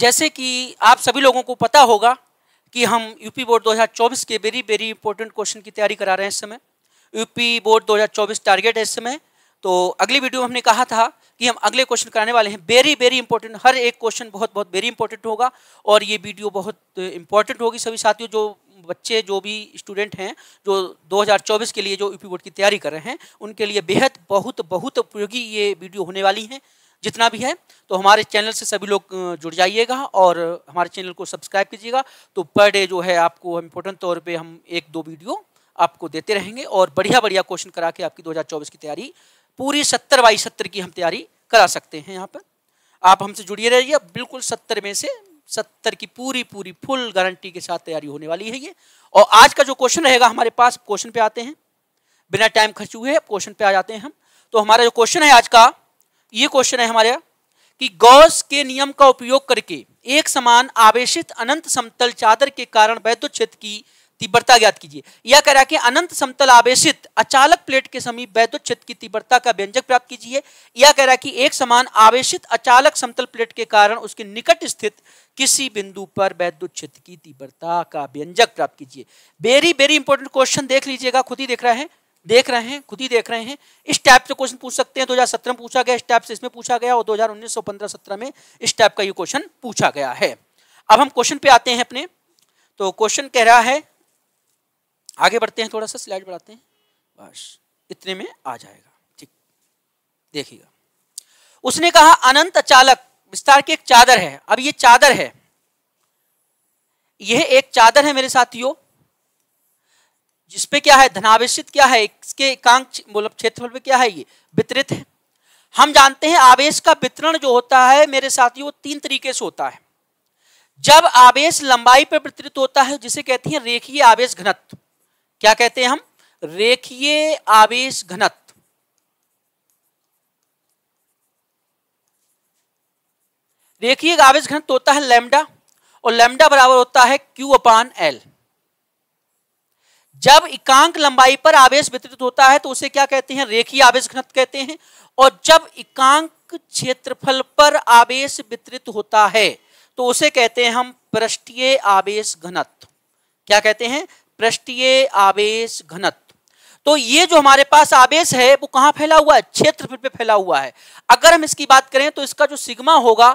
जैसे कि आप सभी लोगों को पता होगा कि हम यूपी बोर्ड 2024 के वेरी वेरी इंपॉर्टेंट क्वेश्चन की तैयारी करा रहे हैं इस समय यूपी बोर्ड 2024 टारगेट है इस समय तो अगली वीडियो में हमने कहा था कि हम अगले क्वेश्चन कराने वाले हैं वेरी वेरी इंपॉर्टेंट हर एक क्वेश्चन बहुत बहुत वेरी इंपॉर्टेंट होगा और ये वीडियो बहुत इंपॉर्टेंट होगी सभी साथियों जो बच्चे जो भी स्टूडेंट हैं जो 2024 के लिए जो यूपी बोर्ड की तैयारी कर रहे हैं उनके लिए बेहद बहुत बहुत उपयोगी ये वीडियो होने वाली है जितना भी है तो हमारे चैनल से सभी लोग जुड़ जाइएगा और हमारे चैनल को सब्सक्राइब कीजिएगा तो पर डे जो है आपको इम्पोर्टेंट तौर पे हम एक दो वीडियो आपको देते रहेंगे और बढ़िया बढ़िया क्वेश्चन करा के आपकी 2024 की तैयारी पूरी सत्तर बाई सत्तर की हम तैयारी करा सकते हैं यहाँ पर आप हमसे जुड़िए रहिए बिल्कुल सत्तर में से सत्तर की पूरी पूरी फुल गारंटी के साथ तैयारी होने वाली है ये और आज का जो क्वेश्चन रहेगा हमारे पास क्वेश्चन पे आते हैं बिना टाइम खर्च हुए क्वेश्चन पे आ जाते हैं हम तो हमारा जो क्वेश्चन है आज का ये क्वेश्चन है हमारे कि गॉस के नियम का उपयोग करके एक समान आवेशित अनंत समतल चादर के कारण वैद्युत क्षेत्र की तीव्रता ज्ञात कीजिए यह कह रहा है कि अनंत समतल आवेशित अचालक प्लेट के समीप वैद्युत क्षेत्र की तीव्रता का व्यंजक प्राप्त कीजिए यह कह रहा है कि एक समान आवेशित अचालक समतल प्लेट के कारण उसके निकट स्थित किसी बिंदु पर वैद्युत क्षेत्र की तीव्रता का व्यंजक प्राप्त कीजिए वेरी वेरी इंपॉर्टेंट क्वेश्चन देख लीजिएगा खुद ही देख रहे हैं देख रहे हैं खुद ही देख रहे हैं इस टाइप से क्वेश्चन पूछ सकते हैं दो हजार सत्रह में पूछा गया इस टाइप से इसमें पूछा गया और दो हजार उन्नीस सौ पंद्रह सत्रह में इस टाइप का ये क्वेश्चन पूछा गया है अब हम क्वेश्चन पे आते हैं अपने तो क्वेश्चन कह रहा है आगे बढ़ते हैं थोड़ा सा स्लाइड बढ़ाते हैं बस इतने में आ जाएगा ठीक देखिएगा उसने कहा अनंत चालक विस्तार की एक चादर है अब ये चादर है यह एक चादर है मेरे साथियों जिसपे क्या है धनावेशित क्या है इसके एकांक मतलब क्षेत्रफल पे क्या है ये वितरित है हम जानते हैं आवेश का वितरण जो होता है मेरे साथी वो तीन तरीके से होता है जब आवेश लंबाई पर वितरित होता है जिसे कहते हैं रेखीय आवेश घनत्व क्या कहते हैं हम रेखीय आवेश घनत्व रेखीय आवेश घनत्व होता है लेमडा और लेमडा बराबर होता है क्यू अपान एल जब एकांक लंबाई पर आवेश वितरित होता है तो उसे क्या कहते हैं रेखीय आवेश घनत्व कहते हैं और जब एकांक क्षेत्रफल पर आवेश वितरित होता है तो उसे कहते हैं हम पृष्ठीय आवेश घनत्व क्या कहते हैं पृष्ठीय आवेश घनत्व तो ये जो हमारे पास आवेश है वो कहां फैला हुआ है क्षेत्रफल पे फैला हुआ है अगर हम इसकी बात करें तो इसका जो सिग्मा होगा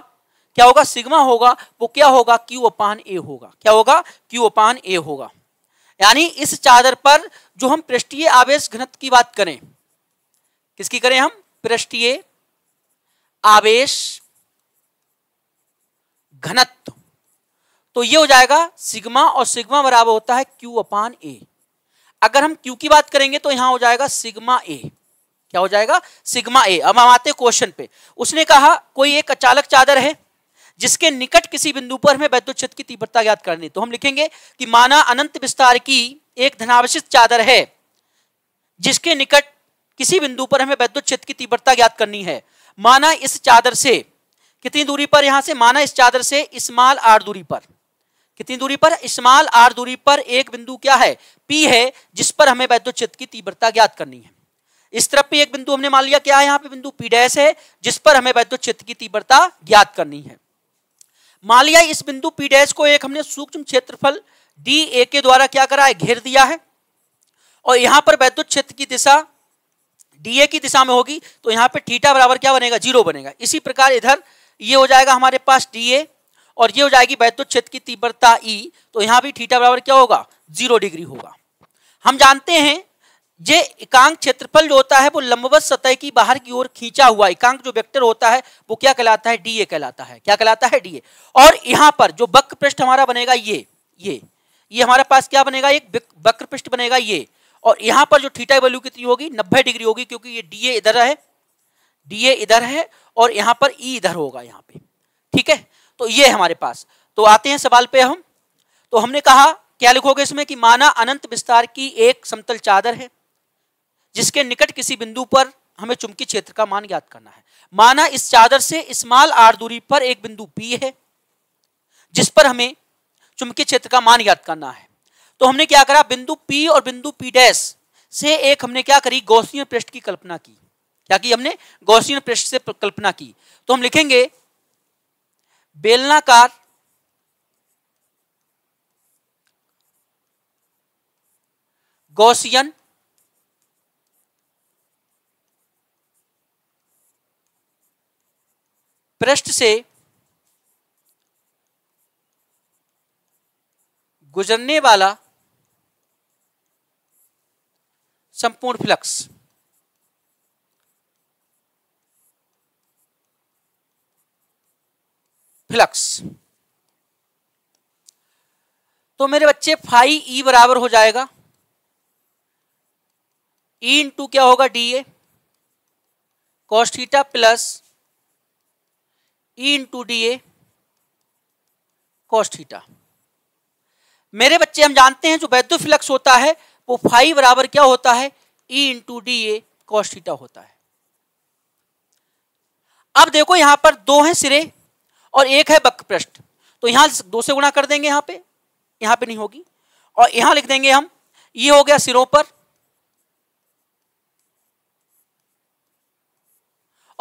क्या होगा सिग्मा होगा वो क्या होगा क्यू अपान ए होगा क्या होगा क्यू अपान ए होगा यानी इस चादर पर जो हम पृष्ठीय आवेश घनत्व की बात करें किसकी करें हम पृष्ठीय आवेश घनत्व तो ये हो जाएगा सिग्मा और सिग्मा बराबर होता है क्यू अपान ए अगर हम क्यू की बात करेंगे तो यहां हो जाएगा सिग्मा ए क्या हो जाएगा सिग्मा ए अब हम आते क्वेश्चन पे उसने कहा कोई एक अचालक चादर है जिसके निकट किसी बिंदु पर हमें क्षेत्र की तीव्रता ज्ञात करनी तो हम लिखेंगे कि माना अनंत विस्तार की एक धनावशिष्ट चादर है जिसके निकट किसी बिंदु पर हमें वैद्युत क्षेत्र की तीव्रता ज्ञात करनी है माना इस चादर से कितनी दूरी पर यहां से माना इस चादर से इस्माल आर दूरी पर कितनी दूरी पर इस्माल आर दूरी पर एक बिंदु क्या है पी है जिस पर हमें वैद्युत क्षेत्र की तीव्रता ज्ञात करनी है इस तरफ पे एक बिंदु हमने मान लिया क्या है यहाँ पे बिंदु पी डैश है जिस पर हमें वैद्युत क्षेत्र की तीव्रता ज्ञात करनी है मान लिया इस बिंदु पी डैश को एक हमने सूक्ष्म क्षेत्रफल डी ए के द्वारा क्या करा है घेर दिया है और यहां पर वैद्युत क्षेत्र की दिशा डी ए की दिशा में होगी तो यहाँ पर ठीटा बराबर क्या बनेगा जीरो बनेगा इसी प्रकार इधर ये हो जाएगा हमारे पास डी ए और ये हो जाएगी वैद्युत क्षेत्र की तीव्रता ई तो यहाँ भी ठीटा बराबर क्या होगा जीरो डिग्री होगा हम जानते हैं ये एकांक क्षेत्रफल जो होता है वो लंबवत सतह की बाहर की ओर खींचा हुआ एकांक जो वेक्टर होता है वो क्या कहलाता है डीए कहलाता है क्या कहलाता है डीए और यहां पर जो वक्र पृष्ठ हमारा बनेगा ये ये ये हमारे पास क्या बनेगा एक वक्र पृष्ठ बनेगा ये और यहां पर जो थीटा वैल्यू कितनी होगी नब्बे डिग्री होगी क्योंकि ये डीए इधर है डीए इधर है और यहां पर ई इधर होगा यहाँ पे ठीक है तो ये हमारे पास तो आते हैं सवाल पे हम तो हमने कहा क्या लिखोगे इसमें कि माना अनंत विस्तार की एक समतल चादर है जिसके निकट किसी बिंदु पर हमें चुंबकीय क्षेत्र का मान ज्ञात करना है माना इस चादर से स्मॉल आर दूरी पर एक बिंदु पी है जिस पर हमें चुंबकीय क्षेत्र का मान ज्ञात करना है तो हमने क्या करा बिंदु पी और बिंदु पी डैश से एक हमने क्या करी गौसियन पृष्ठ की कल्पना की क्या कि हमने गौसियन पृष्ठ से कल्पना की तो हम लिखेंगे बेलनाकार गौसियन पृष्ठ से गुजरने वाला संपूर्ण फ्लक्स फ्लक्स तो मेरे बच्चे फाइव ई बराबर हो जाएगा ई इंटू क्या होगा D A cos theta plus E into D A cos theta मेरे बच्चे हम जानते हैं जो वैद्य फ्लक्स होता है वो फाइव बराबर क्या होता है E into D A cos theta होता है अब देखो यहां पर दो हैं सिरे और एक है पृष्ठ तो यहां दो से गुणा कर देंगे यहां पे यहां पे नहीं होगी और यहां लिख देंगे हम ये हो गया सिरों पर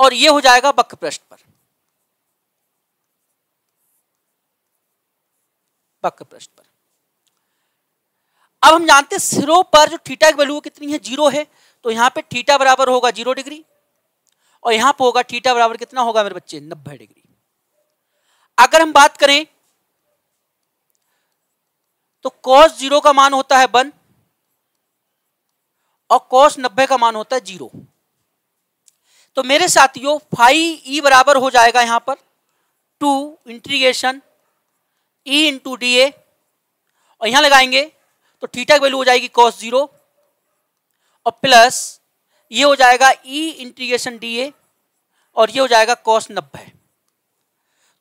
और ये हो जाएगा पृष्ठ पर वक्र पृष्ठ पर अब हम जानते हैं सिरों पर जो थीटा की वैल्यू कितनी है जीरो है तो यहां पे थीटा बराबर होगा जीरो डिग्री और यहां पे होगा थीटा बराबर कितना होगा मेरे बच्चे नब्बे डिग्री अगर हम बात करें तो कॉस जीरो का मान होता है वन और कॉस नब्बे का मान होता है जीरो तो मेरे साथियों फाइव ई बराबर हो जाएगा यहां पर two integration E into D A और यहां लगाएंगे तो थीटा की वैल्यू हो जाएगी कॉस जीरो और प्लस ये हो जाएगा ई इंटीग्रेशन डी ए और ये हो जाएगा कॉस नब्बे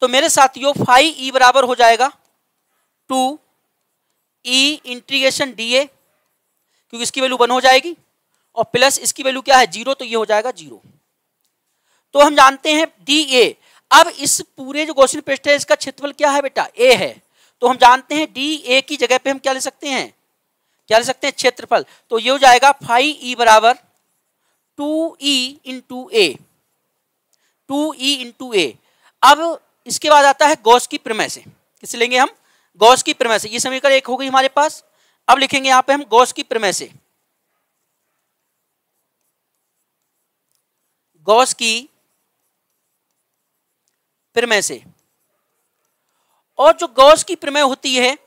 तो मेरे साथियों फाइव ई e बराबर हो जाएगा two E integration D A क्योंकि इसकी वैल्यू वन हो जाएगी और प्लस इसकी वैल्यू क्या है जीरो तो ये हो जाएगा जीरो तो हम जानते हैं डी ए अब इस पूरे जो गौसियन पृष्ठ है इसका क्षेत्रफल क्या है बेटा ए है तो हम जानते हैं डी ए की जगह पे हम क्या ले सकते हैं क्या ले सकते हैं क्षेत्रफल तो ये हो जाएगा फाइव ई e बराबर two E into A two E into A अब इसके बाद आता है गौस की प्रमेय से किसे लेंगे हम गौस की प्रमेय से ये समीकरण एक हो गई हमारे पास अब लिखेंगे यहां पे हम गौस की प्रमेय से गौस की प्रमेय से और जो गौस की प्रमेय होती है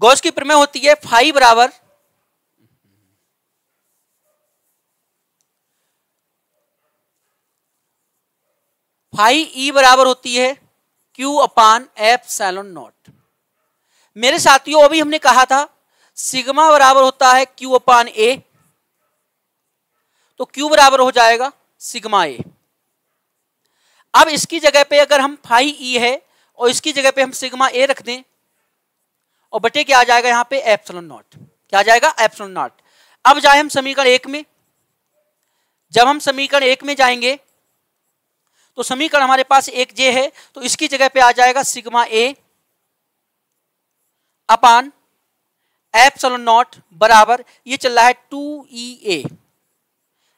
गौस की प्रमेय होती है फाइव बराबर फाइव ई e बराबर होती है Q upon epsilon naught मेरे साथियों अभी हमने कहा था सिग्मा बराबर होता है क्यू अपान ए तो क्यू बराबर हो जाएगा सिग्मा ए अब इसकी जगह पे अगर हम फाइव ई e है और इसकी जगह पे हम सिग्मा ए रख दें और बटे क्या आ जाएगा यहां पे एप्सलन नॉट क्या आ जाएगा सलोन नॉट अब जाए हम समीकरण एक में जब हम समीकरण एक में जाएंगे तो समीकरण हमारे पास एक जे है तो इसकी जगह पे आ जाएगा सिग्मा ए अपान एप्सलो नॉट बराबर ये चल रहा है टू ई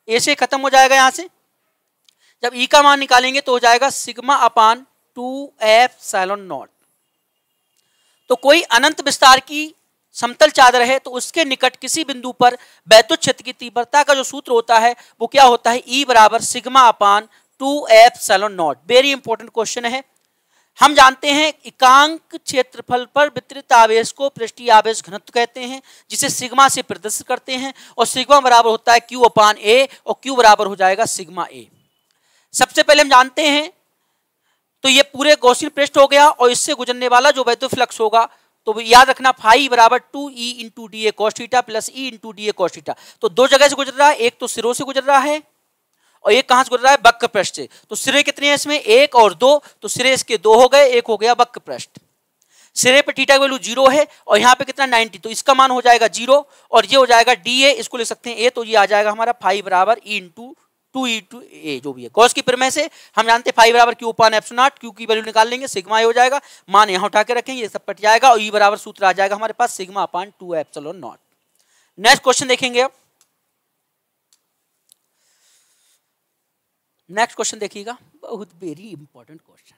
ए से खत्म हो जाएगा यहां से जब ई का मान निकालेंगे तो हो जाएगा sigma upon two epsilon naught तो कोई अनंत विस्तार की समतल चादर है तो उसके निकट किसी बिंदु पर बैतुत क्षेत्र की तीव्रता का जो सूत्र होता है वो क्या होता है ई बराबर sigma upon two epsilon naught very important question है हम जानते हैं एकांक क्षेत्रफल पर वितरित आवेश को पृष्ठीय आवेश घनत्व कहते हैं जिसे सिग्मा से प्रदर्शित करते हैं और सिग्मा बराबर होता है क्यू अपान ए और क्यू बराबर हो जाएगा सिग्मा ए सबसे पहले हम जानते हैं तो ये पूरे गौशियन पृष्ठ हो गया और इससे गुजरने वाला जो वैद्य फ्लक्स होगा तो याद रखना फाइव बराबर two E into D A cos theta plus E into D A cos theta तो दो जगह से गुजर रहा है एक तो सिरो से गुजर रहा है और ये कहां से गुजर रहा है बक्क पृष्ठ से तो सिरे कितने हैं इसमें एक और दो तो सिरे इसके दो हो गए एक हो गया बक्क पृष्ठ सिरे पे टीटा वैल्यू जीरो है और यहाँ पे कितना नाइनटी तो इसका मान हो जाएगा जीरो और ये हो जाएगा डी ए इसको ले सकते हैं ए तो ये आ जाएगा हमारा फाइव बराबर E into two E two A जो भी है कॉस की प्रमेय से हम जानते हैं फाइव बराबर Q upon epsilon naught Q की वैल्यू निकाल लेंगे सिग्मा ए हो जाएगा मान यहाँ उठा के रखें ये सब पट जाएगा और ई बराबर सूत्र आ जाएगा हमारे पास sigma upon two epsilon naught next question देखेंगे अब नेक्स्ट क्वेश्चन देखिएगा बहुत वेरी इंपॉर्टेंट क्वेश्चन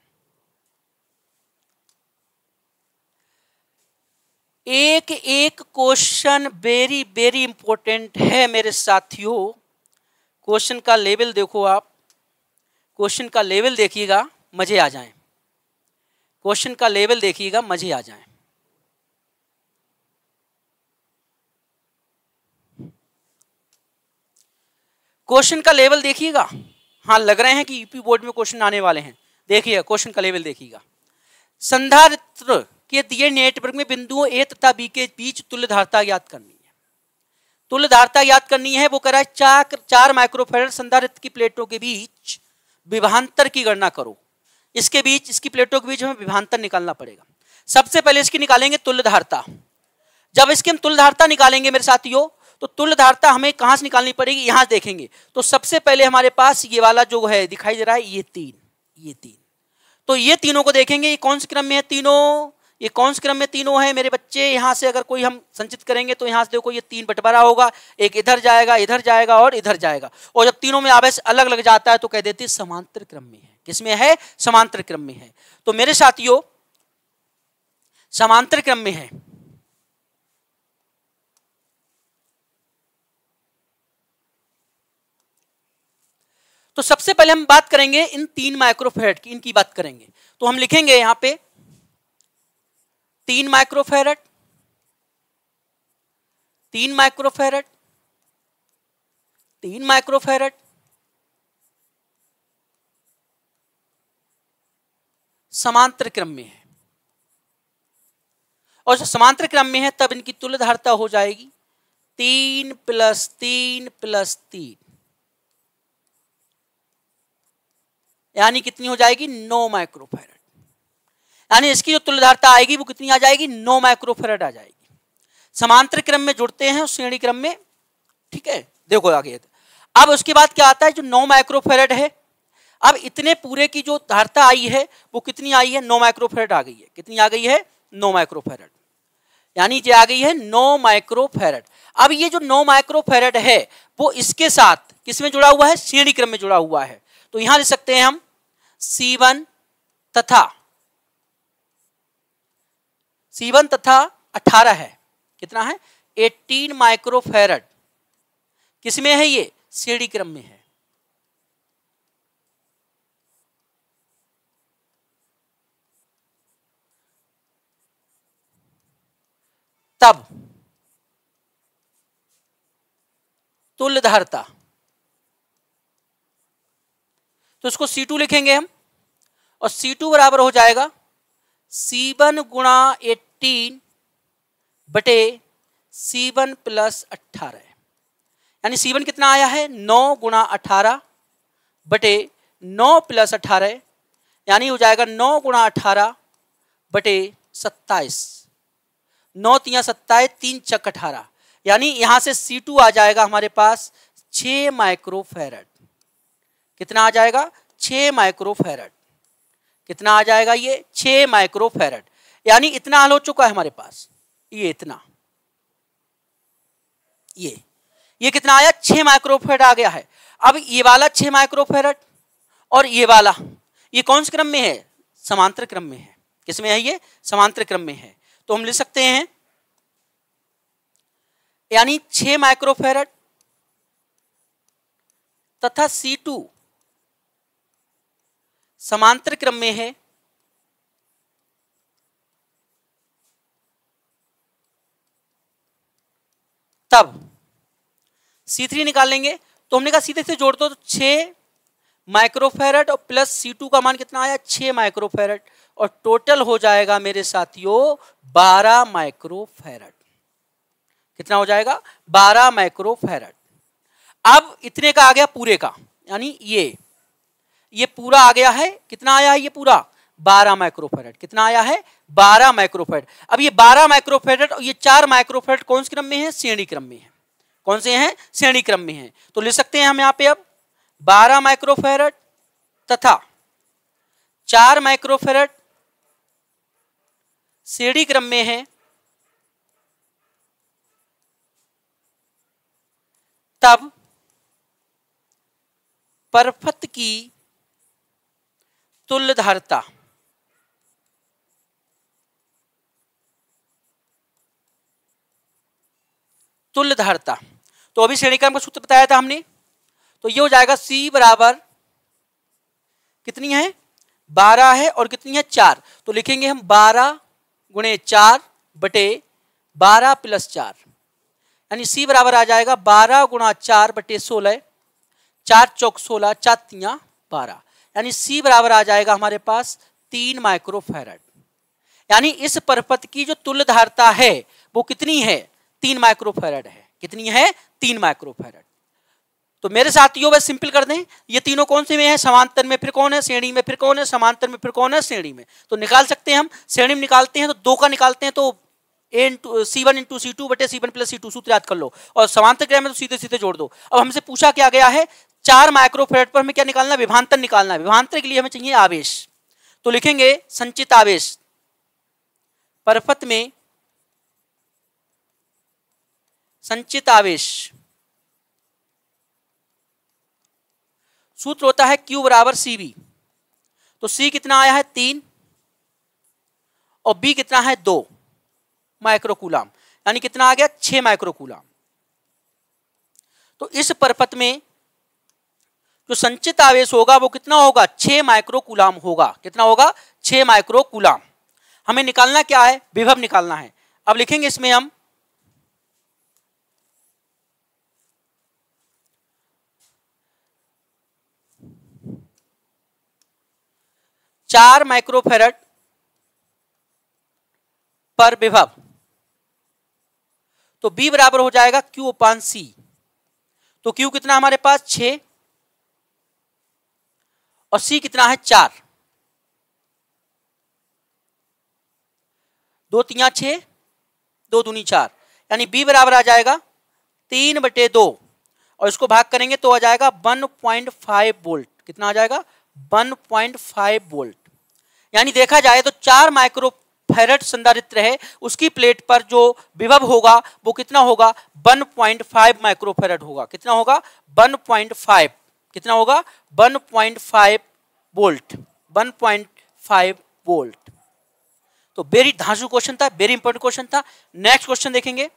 एक एक क्वेश्चन वेरी वेरी इंपॉर्टेंट है मेरे साथियों क्वेश्चन का लेवल देखो आप क्वेश्चन का लेवल देखिएगा मजे आ जाएं क्वेश्चन का लेवल देखिएगा मजे आ जाएं क्वेश्चन का लेवल देखिएगा हाँ लग रहे हैं कि यूपी बोर्ड में क्वेश्चन आने वाले हैं देखिए क्वेश्चन का लेवल देखिएगा संधारित्र के दिए नेटवर्क में बिंदुओं ए तथा बी के बीच तुल्य धारता ज्ञात करनी है तुल्य धारता ज्ञात करनी है वो कह रहा है चार चार माइक्रोफेरड संधारित्र की प्लेटों के बीच विभांतर की गणना करो इसके बीच इसकी प्लेटों के बीच हमें विभांतर निकालना पड़ेगा सबसे पहले इसकी निकालेंगे तुल्य धारता जब इसकी हम तुल्य धारता निकालेंगे मेरे साथियों तो तुल्यधारता हमें कहां से निकालनी पड़ेगी यहां देखेंगे तो सबसे पहले हमारे पास ये वाला जो है दिखाई दे रहा है ये तीन ये तीन तो ये तीनों को देखेंगे ये कौन से क्रम में है तीनों ये कौन से क्रम में तीनों है मेरे बच्चे यहां से अगर कोई हम संचित करेंगे तो यहां से देखो ये तीन बटवारा होगा एक इधर जाएगा इधर जाएगा और इधर जाएगा और जब तीनों में आवेश अलग अलग जाता है तो कह देती है समांतर क्रम में है किसमें है समांतर क्रम में है तो मेरे साथियों समांतर क्रम में है तो सबसे पहले हम बात करेंगे इन तीन माइक्रोफेरेट की इनकी बात करेंगे तो हम लिखेंगे यहां पे तीन माइक्रोफेरेट तीन माइक्रोफेरेट तीन माइक्रोफेरेट समांतर क्रम में है और जो समांतर क्रम में है तब इनकी तुल्य धारता हो जाएगी तीन प्लस तीन प्लस तीन यानी कितनी हो जाएगी नौ माइक्रोफेरेड यानी इसकी जो तुलधारता आएगी वो कितनी आ जाएगी नौ माइक्रोफेरेड आ जाएगी समांतर क्रम में जुड़ते हैं श्रेणी क्रम में ठीक है देखो आगे अब उसके बाद क्या आता है जो नौ माइक्रोफेरेड है अब इतने पूरे की जो धारता आई है वो कितनी आई है नौ माइक्रोफेरेड आ गई है कितनी आ गई है नौ माइक्रोफेरेड यानी जो आ गई है नौ माइक्रोफेरेड अब ये जो नौ माइक्रोफेरेड है वो इसके साथ किसमें जुड़ा हुआ है श्रेणी क्रम में जुड़ा हुआ है तो यहां लिख सकते हैं हम C1 तथा C1 तथा 18 है कितना है 18 माइक्रोफेरड किसमें है ये सीढ़ी क्रम में है तब तुल्यधारता तो इसको सी टू लिखेंगे हम और सी टू बराबर हो जाएगा सी वन गुणा एट्टीन बटे सी वन प्लस अट्ठारह यानी सी वन कितना आया है नौ गुणा अठारह बटे नौ प्लस अट्ठारह यानी हो जाएगा नौ गुणा अठारह बटे सत्ताईस नौ तिया सत्ताईस तीन चक अठारह यानी यहाँ से सी टू आ जाएगा हमारे पास छः माइक्रो फेरड कितना आ जाएगा छः माइक्रोफेरड कितना आ जाएगा ये छः माइक्रोफेरड यानी इतना हल हो चुका है हमारे पास ये इतना ये ये कितना आया छः माइक्रोफेरड आ गया है अब ये वाला छः माइक्रोफेरड और ये वाला ये कौन से क्रम में है समांतर क्रम में है किसमें है ये समांतर क्रम में है तो हम लिख सकते हैं यानी छः माइक्रोफेरड तथा सी टू समांतर क्रम में है तब सी थ्री निकालेंगे तो हमने कहा सीधे से जोड़ दो तो छः माइक्रोफेरेट और प्लस सी टू का मान कितना आया छ माइक्रोफेरेट और टोटल हो जाएगा मेरे साथियों बारह माइक्रोफेरेट कितना हो जाएगा बारह माइक्रोफेरेट अब इतने का आ गया पूरे का यानी ये ये पूरा आ गया है कितना आया है ये पूरा 12 माइक्रोफेरेट कितना आया है 12 माइक्रोफेरेट अब ये 12 माइक्रोफेरेट और ये चार माइक्रोफेरेट कौन से क्रम में है श्रेणी क्रम में है कौन से हैं श्रेणी क्रम में है तो ले सकते हैं हम यहाँ पे अब 12 माइक्रोफेरेट तथा चार माइक्रोफेरेट श्रेणी क्रम में है तब परफत की तुल्यधारता तुल्यधारता तो अभी श्रेणीक्रम का सूत्र बताया था हमने तो ये हो जाएगा सी बराबर कितनी है बारह है और कितनी है चार तो लिखेंगे हम बारह गुणे चार बटे बारह प्लस चार यानी सी बराबर आ जाएगा बारह गुणा चार बटे सोलह चार चौक सोलह चातियाँ बारह यानी सी बराबर आ जाएगा हमारे पास तीन माइक्रोफेरड यानी इस परपथ की जो तुल्य धारता है वो कितनी है तीन माइक्रोफेरड है कितनी है तीन माइक्रोफेरड तो मेरे साथियों बस सिंपल कर दें ये तीनों कौन से में है समांतर में फिर कौन है श्रेणी में फिर कौन है समांतर में फिर कौन है श्रेणी में तो निकाल सकते हैं हम श्रेणी में निकालते हैं तो दो का निकालते हैं तो A into C one into C two बटे C one plus C two सूत्र याद कर लो और समांतर क्रम में तो सीधे सीधे जोड़ दो अब हमसे पूछा क्या गया है चार माइक्रोफेरेट पर हमें क्या निकालना है विभांतर निकालना है विभांतर के लिए हमें चाहिए आवेश तो लिखेंगे संचित आवेश परफत में संचित आवेश सूत्र होता है Q बराबर सी बी तो C कितना आया है तीन और B कितना है दो माइक्रोकूलाम यानी कितना आ गया छह माइक्रोकूलाम तो इस परपथ में जो संचित आवेश होगा वो कितना होगा छे माइक्रोकुलाम होगा कितना होगा छः माइक्रोकुलाम हमें निकालना क्या है विभव निकालना है अब लिखेंगे इसमें हम चार माइक्रोफेरेट पर विभव तो बी बराबर हो जाएगा क्यू उपान सी तो क्यू कितना हमारे पास छे और सी कितना है चार दो तिया छ दो दूनी चार यानी बी बराबर आ जाएगा तीन बटे दो और इसको भाग करेंगे तो आ जाएगा वन पॉइंट फाइव वोल्ट कितना आ जाएगा वन पॉइंट फाइव वोल्ट यानी देखा जाए तो चार माइक्रो फेरेट संधारित्र है उसकी प्लेट पर जो विभव होगा वो कितना होगा 1.5 माइक्रोफेरेट होगा कितना होगा 1.5 कितना होगा 1.5 वोल्ट 1.5 वोल्ट तो वेरी धांसु क्वेश्चन था वेरी इंपॉर्टेंट क्वेश्चन था नेक्स्ट क्वेश्चन देखेंगे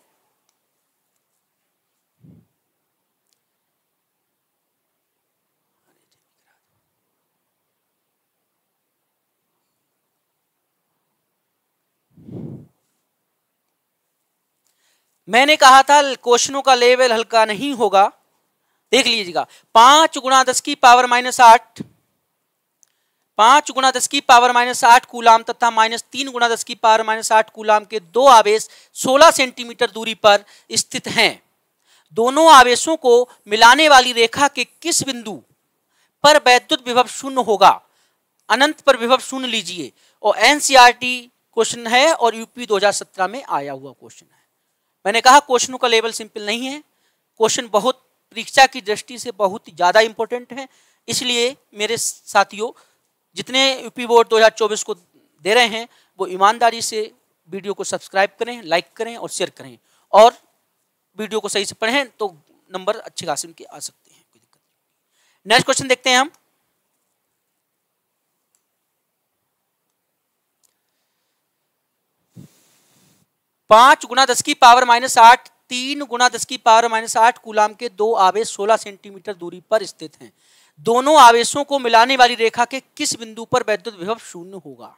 मैंने कहा था क्वेश्चनों का लेवल हल्का नहीं होगा देख लीजिएगा पांच गुणा दस की पावर माइनस आठ पांच गुणा दस की पावर माइनस आठ कूलाम तथा माइनस तीन गुणा दस की पावर माइनस आठ कूलाम के दो आवेश सोलह सेंटीमीटर दूरी पर स्थित हैं दोनों आवेशों को मिलाने वाली रेखा के किस बिंदु पर वैद्युत विभव शून्य होगा अनंत पर विभव शून्य लीजिए और एनसीईआरटी क्वेश्चन है और यूपी 2017 में आया हुआ क्वेश्चन है मैंने कहा क्वेश्चनों का लेवल सिंपल नहीं है क्वेश्चन बहुत परीक्षा की दृष्टि से बहुत ज़्यादा इम्पोर्टेंट है इसलिए मेरे साथियों जितने यूपी बोर्ड 2024 को दे रहे हैं वो ईमानदारी से वीडियो को सब्सक्राइब करें लाइक करें और शेयर करें और वीडियो को सही से पढ़ें तो नंबर अच्छे खासे उनके आ सकते हैं कोई दिक्कत नहीं नेक्स्ट क्वेश्चन देखते हैं हम पांच गुना दस की पावर माइनस आठ तीन गुना दस की पावर माइनस आठ कुलाम के दो आवेश सोलह सेंटीमीटर दूरी पर स्थित हैं दोनों आवेशों को मिलाने वाली रेखा के किस बिंदु पर वैद्युत विभव शून्य होगा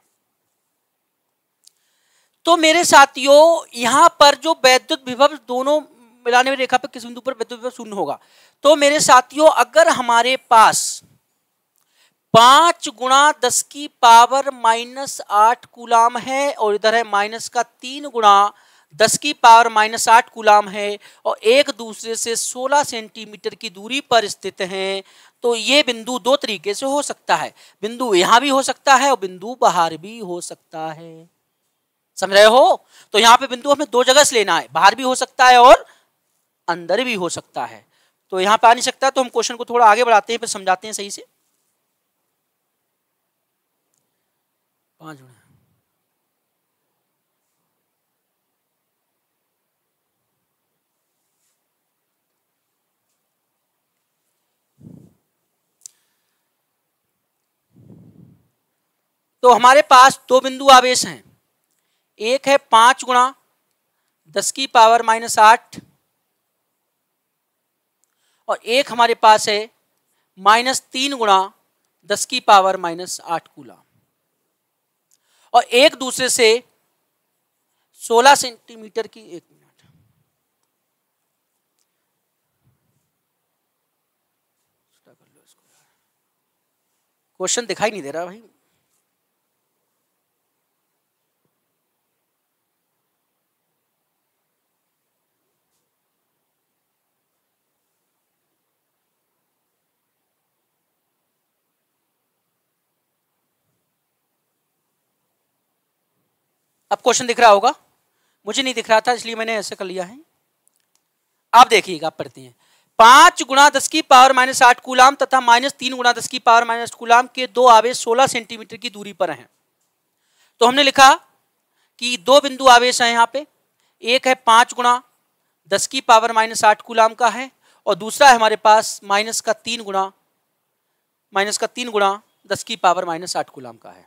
तो मेरे साथियों यहां पर जो वैद्युत विभव दोनों मिलाने वाली रेखा पर किस बिंदु पर वैद्युत विभव शून्य होगा तो मेरे साथियों अगर हमारे पास पांच गुणा दस की पावर माइनस आठ कुलाम है और इधर है माइनस का तीन गुणा दस की पावर माइनस आठ गुलाम है और एक दूसरे से सोलह सेंटीमीटर की दूरी पर स्थित हैं तो ये बिंदु दो तरीके से हो सकता है बिंदु यहाँ भी हो सकता है और बिंदु बाहर भी हो सकता है समझ रहे हो तो यहाँ पे बिंदु हमें दो जगह से लेना है बाहर भी हो सकता है और अंदर भी हो सकता है तो यहाँ पे आ नहीं सकता तो हम क्वेश्चन को थोड़ा आगे बढ़ाते हैं फिर समझाते हैं सही से पाँच मिनट तो हमारे पास दो बिंदु आवेश हैं एक है पांच गुणा दस की पावर माइनस आठ और एक हमारे पास है माइनस तीन गुणा दस की पावर माइनस आठ कूला और एक दूसरे से सोलह सेंटीमीटर की एक मिनट क्वेश्चन दिखाई नहीं दे रहा भाई अब क्वेश्चन दिख रहा होगा मुझे नहीं दिख रहा था इसलिए मैंने ऐसे कर लिया है आप देखिएगा आप पढ़ते हैं पांच गुणा दस की पावर माइनस आठ कुलाम तथा माइनस तीन गुणा दस की पावर माइनस कुलाम के दो आवेश सोलह सेंटीमीटर की दूरी पर हैं तो हमने लिखा कि दो बिंदु आवेश हैं यहाँ पे एक है पांच गुणा दस की पावर माइनस आठ कुलाम का है और दूसरा है हमारे पास माइनस का तीन गुणा माइनस का तीन गुणा दस की पावर माइनस आठ कुलाम का है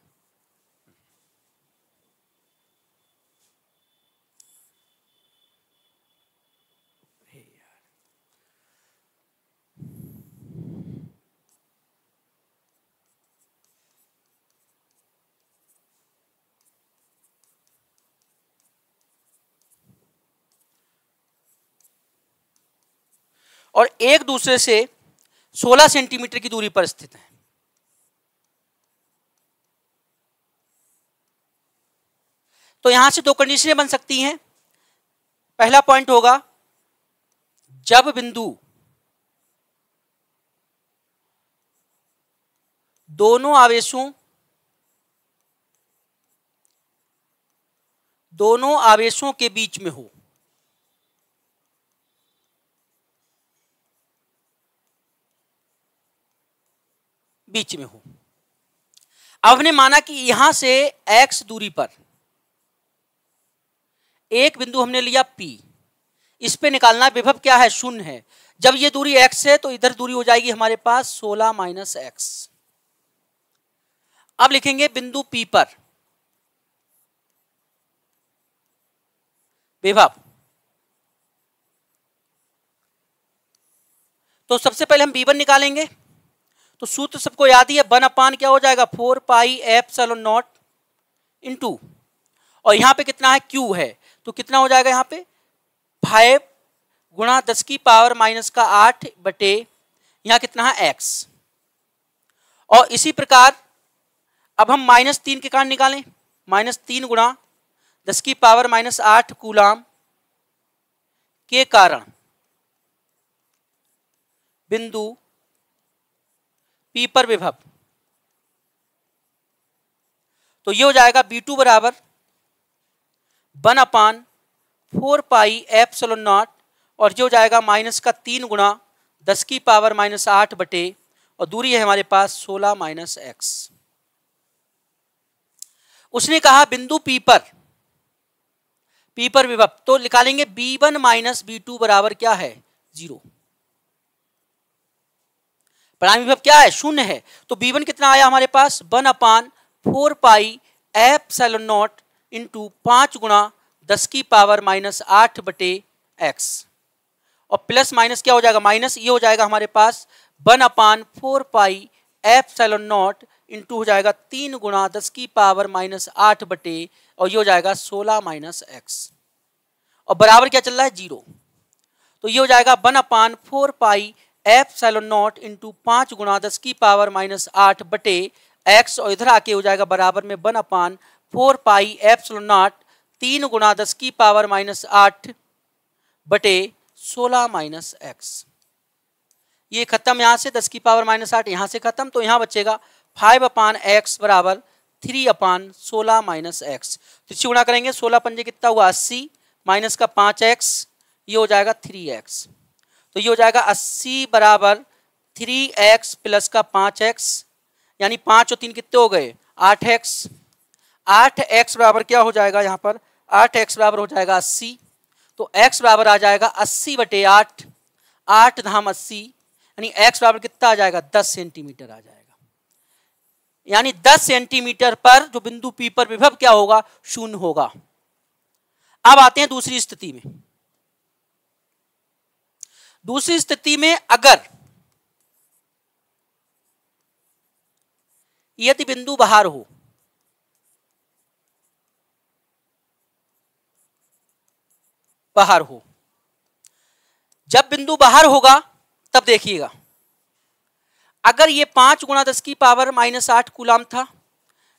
और एक दूसरे से 16 सेंटीमीटर की दूरी पर स्थित हैं तो यहां से दो कंडीशनें बन सकती हैं पहला पॉइंट होगा जब बिंदु दोनों आवेशों दोनों आवेशों के बीच में हो बीच में हो अब ने माना कि यहां से एक्स दूरी पर एक बिंदु हमने लिया पी इस पे निकालना विभव क्या है शून्य है जब ये दूरी एक्स है तो इधर दूरी हो जाएगी हमारे पास सोलह माइनस एक्स अब लिखेंगे बिंदु पी पर विभव तो सबसे पहले हम बी निकालेंगे तो सूत्र सबको याद ही है बन अपान क्या हो जाएगा four pi epsilon naught into और यहां पे कितना है क्यू है तो कितना हो जाएगा यहां पे फाइव गुणा दस की पावर माइनस का आठ बटे यहां कितना है एक्स और इसी प्रकार अब हम माइनस तीन के कारण निकालें माइनस तीन गुणा दस की पावर माइनस आठ कूलाम के कारण बिंदु पी पर विभव तो ये हो जाएगा बी टू बराबर one upon four pi epsilon naught और ये हो जाएगा माइनस का तीन गुणा दस की पावर माइनस आठ बटे और दूरी है हमारे पास सोलह माइनस एक्स उसने कहा बिंदु पी पर पी पर विभव तो निकालेंगे B one minus B two बराबर क्या है जीरो प्राइम विभव क्या है शून्य है तो बी वन कितना आया हमारे पास one upon four pi epsilon naught into पाँच गुणा दस की पावर माइनस आठ बटे एक्स और प्लस माइनस क्या हो जाएगा माइनस ये हो जाएगा हमारे पास one upon four pi epsilon naught into हो जाएगा तीन गुणा दस की पावर माइनस आठ बटे और ये हो जाएगा सोलह माइनस एक्स और बराबर क्या चल रहा है जीरो तो ये हो जाएगा one upon four pi epsilon naught into पाँच गुणा दस की पावर माइनस आठ बटे एक्स और इधर आके हो जाएगा बराबर में one upon four pi epsilon naught तीन गुणा दस की पावर माइनस आठ बटे सोलह माइनस एक्स ये खत्म यहाँ से दस की पावर माइनस आठ यहाँ से खत्म तो यहाँ बचेगा फाइव अपान एक्स बराबर थ्री अपान सोलह माइनस एक्स तो इसी गुणा करेंगे सोलह पंजे कितना हुआ अस्सी माइनस का पाँच एक्स ये हो जाएगा थ्री एक्स तो ये हो जाएगा अस्सी बराबर थ्री एक्स प्लस का पांच एक्स यानी पांच और तीन कितने हो गए आठ एक्स आठ एक्स बराबर क्या हो जाएगा यहाँ पर आठ एक्स बराबर हो जाएगा अस्सी तो एक्स बराबर आ जाएगा अस्सी बटे आठ आठ धाम अस्सी यानी एक्स बराबर कितना आ जाएगा दस सेंटीमीटर आ जाएगा यानी दस सेंटीमीटर पर जो बिंदु पी पर विभव क्या होगा शून्य होगा अब आते हैं दूसरी स्थिति में दूसरी स्थिति में अगर यदि बिंदु बाहर हो बाहर हो जब बिंदु बाहर होगा तब देखिएगा अगर ये पांच गुणा दस की पावर माइनस आठ कुलाम था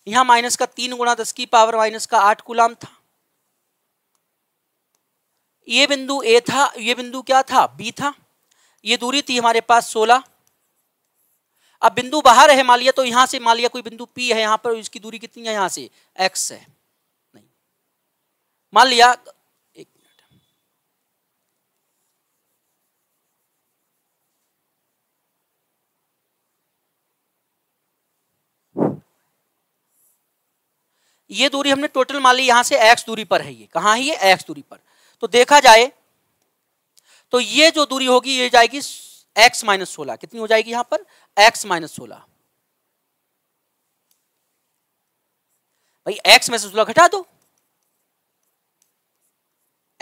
यहां माइनस का तीन गुणा दस की पावर माइनस का आठ कुलाम था ये बिंदु ए था ये बिंदु क्या था बी था ये दूरी थी हमारे पास सोलह अब बिंदु बाहर है मालिया तो यहां से मालिया कोई बिंदु पी है यहां पर इसकी दूरी कितनी है यहां से एक्स है नहीं मान लिया एक मिनट ये दूरी हमने टोटल मान ली यहां से एक्स दूरी पर है ये कहां है ये एक्स दूरी पर तो देखा जाए तो ये जो दूरी होगी ये जाएगी x माइनस सोलह कितनी हो जाएगी यहां पर x माइनस सोलह भाई x में से सोलह घटा दो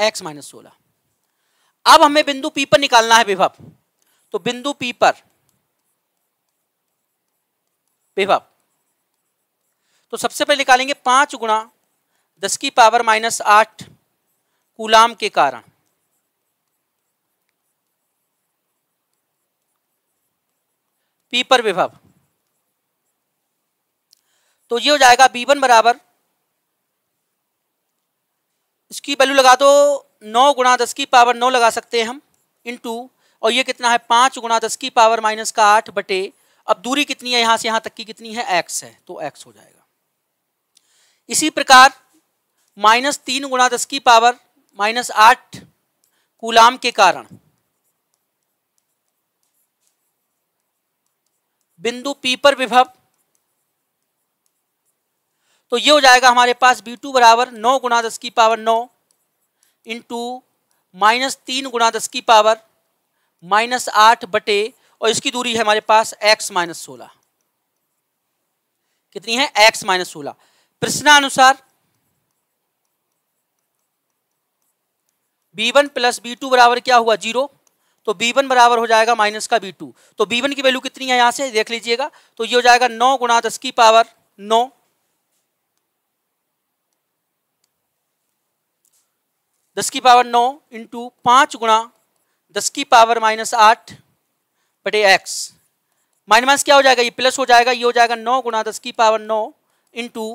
x माइनस सोलह अब हमें बिंदु P पर निकालना है विभव तो बिंदु P पर विभव तो सबसे पहले निकालेंगे पांच गुणा दस की पावर माइनस आठ कुलाम के कारण पी पर विभव तो ये हो जाएगा बी वन बराबर इसकी वैल्यू लगा दो नौ गुणा दस की पावर नौ लगा सकते हैं हम इनटू और ये कितना है पाँच गुणा दस की पावर माइनस का आठ बटे अब दूरी कितनी है यहाँ से यहाँ तक की कितनी है एक्स है तो एक्स हो जाएगा इसी प्रकार माइनस तीन गुणा दस की पावर माइनस आठ कुलाम के कारण बिंदु पी पर विभव तो ये हो जाएगा हमारे पास बी टू बराबर नौ गुणा दस की पावर नौ इंटू माइनस तीन गुणा दस की पावर माइनस आठ बटे और इसकी दूरी है हमारे पास एक्स माइनस सोलह कितनी है एक्स माइनस सोलह प्रश्नानुसार b one plus b two बराबर क्या हुआ जीरो तो बी वन बराबर हो जाएगा माइनस का बी टू तो बी वन की वैल्यू कितनी है यहां से देख लीजिएगा तो ये हो जाएगा नौ गुणा दस की पावर नौ दस की पावर नौ इंटू पांच गुणा दस की पावर माइनस आठ बटे एक्स माइनस क्या हो जाएगा ये प्लस हो जाएगा ये हो जाएगा नौ गुणा दस की पावर नौ इंटू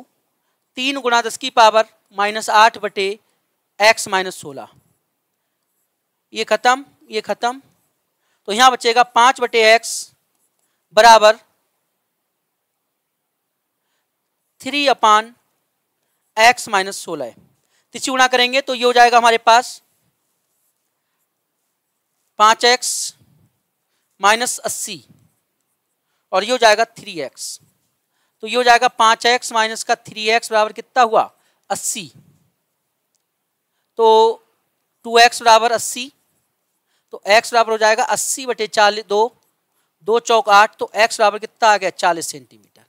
तीन गुणा दस की पावर माइनस आठ बटे एक्स माइनस सोलह ये ख़त्म ये ख़त्म तो यहां बचेगा पांच बटे एक्स बराबर थ्री अपान एक्स माइनस सोलह तीसरी गुणा करेंगे तो ये हो जाएगा हमारे पास पांच एक्स माइनस अस्सी और ये हो जाएगा थ्री एक्स तो ये हो जाएगा पांच एक्स माइनस का थ्री एक्स बराबर कितना हुआ अस्सी तो टू एक्स बराबर अस्सी तो एक्स बराबर हो जाएगा अस्सी बटे चालीस दो दो चौक आठ तो एक्स बराबर कितना आ गया चालीस सेंटीमीटर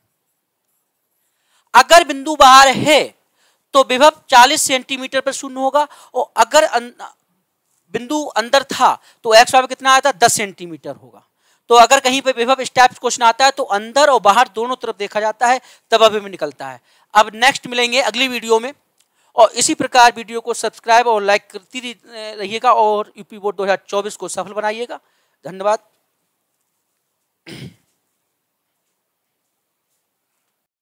अगर बिंदु बाहर है तो विभव 40 सेंटीमीटर पर शून्य होगा और अगर अन, अं, बिंदु अंदर था तो एक्स बराबर कितना आया था दस सेंटीमीटर होगा तो अगर कहीं पर विभव स्टेप क्वेश्चन आता है तो अंदर और बाहर दोनों तरफ देखा जाता है तब अभी निकलता है अब नेक्स्ट मिलेंगे अगली वीडियो में और इसी प्रकार वीडियो को सब्सक्राइब और लाइक करती रहिएगा और यूपी बोर्ड 2024 को सफल बनाइएगा धन्यवाद